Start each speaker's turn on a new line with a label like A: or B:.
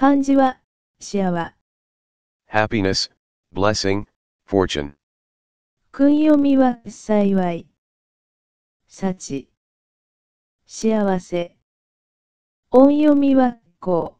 A: 漢字は、幸。
B: happiness, blessing, fortune.
A: 訓読みは、幸い。幸。幸せ。音読みは、こう。